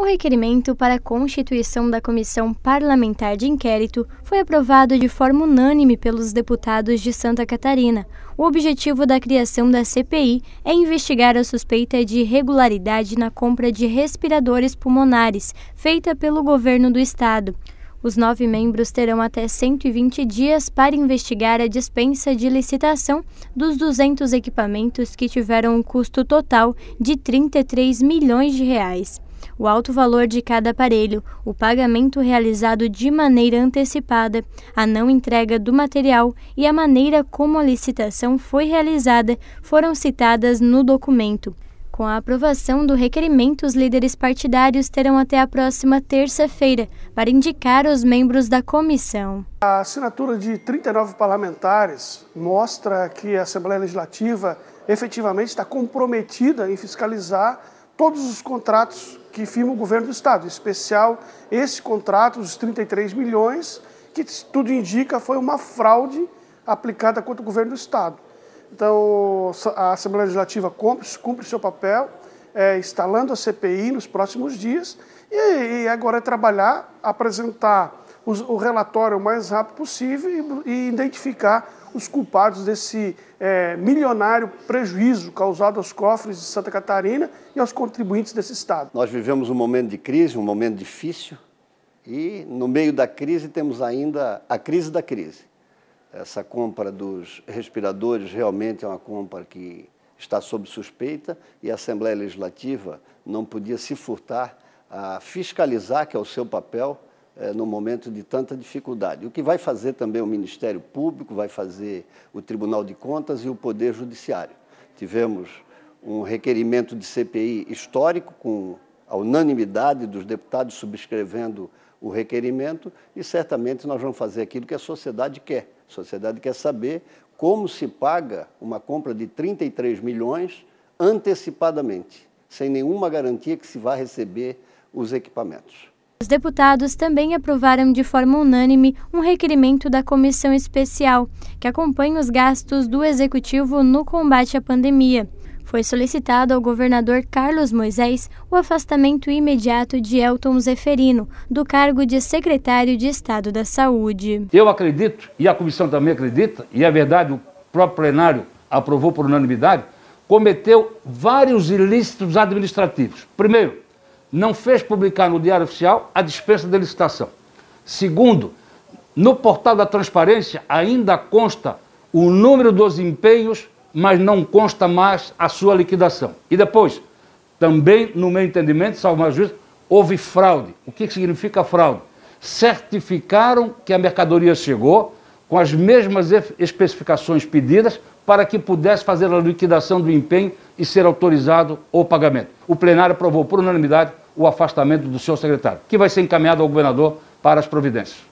O requerimento para a constituição da Comissão Parlamentar de Inquérito foi aprovado de forma unânime pelos deputados de Santa Catarina. O objetivo da criação da CPI é investigar a suspeita de irregularidade na compra de respiradores pulmonares feita pelo governo do estado. Os nove membros terão até 120 dias para investigar a dispensa de licitação dos 200 equipamentos que tiveram um custo total de 33 milhões de reais o alto valor de cada aparelho, o pagamento realizado de maneira antecipada, a não entrega do material e a maneira como a licitação foi realizada foram citadas no documento. Com a aprovação do requerimento, os líderes partidários terão até a próxima terça-feira para indicar os membros da comissão. A assinatura de 39 parlamentares mostra que a Assembleia Legislativa efetivamente está comprometida em fiscalizar todos os contratos que firma o governo do Estado, em especial esse contrato, os 33 milhões, que tudo indica foi uma fraude aplicada contra o governo do Estado. Então, a Assembleia Legislativa cumpre, cumpre seu papel, é, instalando a CPI nos próximos dias, e, e agora é trabalhar, apresentar os, o relatório o mais rápido possível e, e identificar os culpados desse é, milionário prejuízo causado aos cofres de Santa Catarina e aos contribuintes desse Estado. Nós vivemos um momento de crise, um momento difícil, e no meio da crise temos ainda a crise da crise. Essa compra dos respiradores realmente é uma compra que está sob suspeita e a Assembleia Legislativa não podia se furtar a fiscalizar, que é o seu papel, é, no momento de tanta dificuldade. O que vai fazer também o Ministério Público, vai fazer o Tribunal de Contas e o Poder Judiciário. Tivemos um requerimento de CPI histórico, com a unanimidade dos deputados subscrevendo o requerimento, e certamente nós vamos fazer aquilo que a sociedade quer. A sociedade quer saber como se paga uma compra de 33 milhões antecipadamente, sem nenhuma garantia que se vá receber os equipamentos. Os deputados também aprovaram de forma unânime um requerimento da comissão especial, que acompanha os gastos do executivo no combate à pandemia. Foi solicitado ao governador Carlos Moisés o afastamento imediato de Elton Zeferino do cargo de secretário de Estado da Saúde. Eu acredito, e a comissão também acredita, e é verdade, o próprio plenário aprovou por unanimidade, cometeu vários ilícitos administrativos. Primeiro, não fez publicar no Diário Oficial a dispensa de licitação. Segundo, no portal da transparência ainda consta o número dos empenhos, mas não consta mais a sua liquidação. E depois, também, no meu entendimento, salvo mais juízo, houve fraude. O que significa fraude? Certificaram que a mercadoria chegou, com as mesmas especificações pedidas para que pudesse fazer a liquidação do empenho e ser autorizado o pagamento. O plenário aprovou por unanimidade o afastamento do seu secretário, que vai ser encaminhado ao governador para as providências.